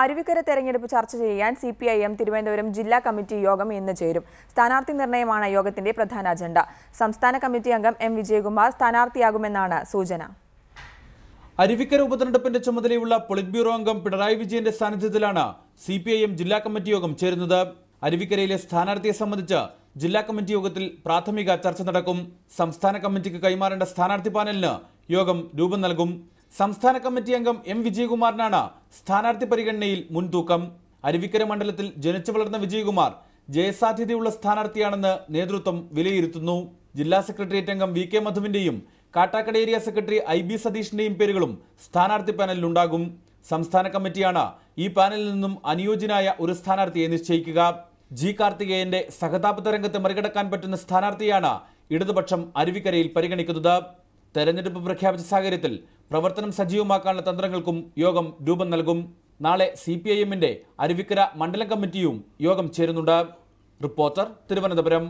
അരുവിക്കര തെരഞ്ഞെടുപ്പ് ചർച്ച ചെയ്യാൻ C P I M Thiruvananthapuram ജില്ലാ കമ്മിറ്റി യോഗം ഇന്ന് ചേരും സ്ഥാനാർത്ഥി നിർണയമാണ് യോഗത്തിന്റെ പ്രധാന അജണ്ട സംസ്ഥാന കമ്മിറ്റി അംഗം എം വിജയകുമാർ സ്ഥാനാർത്ഥിയാകുമെന്നാണ് സൂചന അരുവിക്കര ഉപതെരഞ്ഞെടുപ്പിന്റെ ചുമതലയുള്ള പൊളിറ്റ് ബ്യൂറോ അംഗം പിണറായി വിജയന്റെ സാന്നിധ്യത്തിലാണ് സി പി ഐ എം ജില്ലാ കമ്മിറ്റി യോഗം ചേരുന്നത് അരുവിക്കരയിലെ സ്ഥാനാർത്ഥിയെ സംബന്ധിച്ച് ജില്ലാ കമ്മിറ്റി യോഗത്തിൽ പ്രാഥമിക ചർച്ച നടക്കും സംസ്ഥാന കമ്മിറ്റിക്ക് കൈമാറേണ്ട സ്ഥാനാർത്ഥി പാനലിന് യോഗം രൂപം നൽകും സംസ്ഥാന കമ്മിറ്റി അംഗം എം വിജയകുമാറിനാണ് സ്ഥാനാർത്ഥി പരിഗണനയിൽ മുൻതൂക്കം അരുവിക്കര മണ്ഡലത്തിൽ ജനിച്ചു വളർന്ന വിജയകുമാർ ജയസാധ്യതയുള്ള സ്ഥാനാർത്ഥിയാണെന്ന് നേതൃത്വം വിലയിരുത്തുന്നു ജില്ലാ സെക്രട്ടേറിയറ്റ് അംഗം വി കെ മധുവിന്റെയും Kattakada area secretary I B സതീഷിന്റെയും പേരുകളും സ്ഥാനാർത്ഥി പാനലിലുണ്ടാകും സംസ്ഥാന കമ്മിറ്റിയാണ് ഈ പാനലിൽ നിന്നും അനുയോജ്യനായ ഒരു സ്ഥാനാർത്ഥിയെ നിശ്ചയിക്കുക ജി കാർത്തികേയന്റെ സഹതാപ മറികടക്കാൻ പറ്റുന്ന സ്ഥാനാർത്ഥിയാണ് ഇടതുപക്ഷം അരുവിക്കരയിൽ പരിഗണിക്കുന്നത് തെരഞ്ഞെടുപ്പ് പ്രഖ്യാപിച്ച സാഹചര്യത്തിൽ പ്രവർത്തനം സജീവമാക്കാനുള്ള തന്ത്രങ്ങൾക്കും യോഗം രൂപം നൽകും നാളെ സി പി ഐ എമ്മിന്റെ അരുവിക്കര മണ്ഡലം കമ്മിറ്റിയും യോഗം ചേരുന്നുണ്ട് റിപ്പോർട്ടർ തിരുവനന്തപുരം